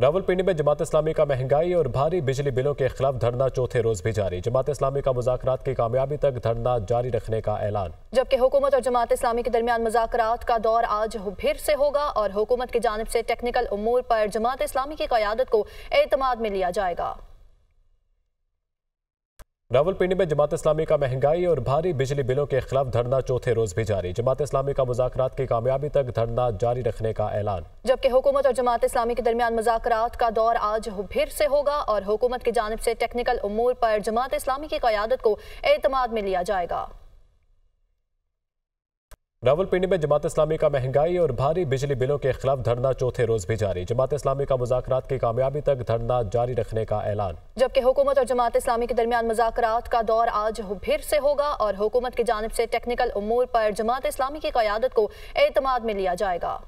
रावलपिंडी में जमात इस्लामी का महंगाई और भारी बिजली बिलों के खिलाफ धरना चौथे रोज भी जारी जमात इस्लामी का मुजाकर की कामयाबी तक धरना जारी रखने का ऐलान जबकि हुकूमत और जमात इस्लामी के दरमियान मुजाकर का दौर आज फिर से होगा और हुकूमत की जानब से टेक्निकल उमूर पर जमात इस्लामी की क्यादत को एतमाद में लिया जाएगा रावलपिंडी में जमात इस्लामी का महंगाई और भारी बिजली बिलों के खिलाफ धरना चौथे रोज भी जारी जमात इस्लामी का मुजात की कामयाबी तक धरना जारी रखने का ऐलान जबकि हुकूमत और जमात इस्लामी के दरमियान मुजात का दौर आज फिर से होगा और हुकूमत की जानब से टेक्निकल उमूर पर जमात इस्लामी की क्यादत को एतमाद में लिया जाएगा रावलपिंडी में जमात इस्लामी का महंगाई और भारी बिजली बिलों के खिलाफ धरना चौथे रोज भी जारी जमात इस्लामी का मुजात की कामयाबी तक धरना जारी रखने का ऐलान जबकि हुकूमत और जमात इस्लामी के दरमियान मुजात का दौर आज फिर से होगा और हुकूमत की जानब से टेक्निकल उमूर पर जमात इस्लामी की क्यादत को अतमाद में लिया जाएगा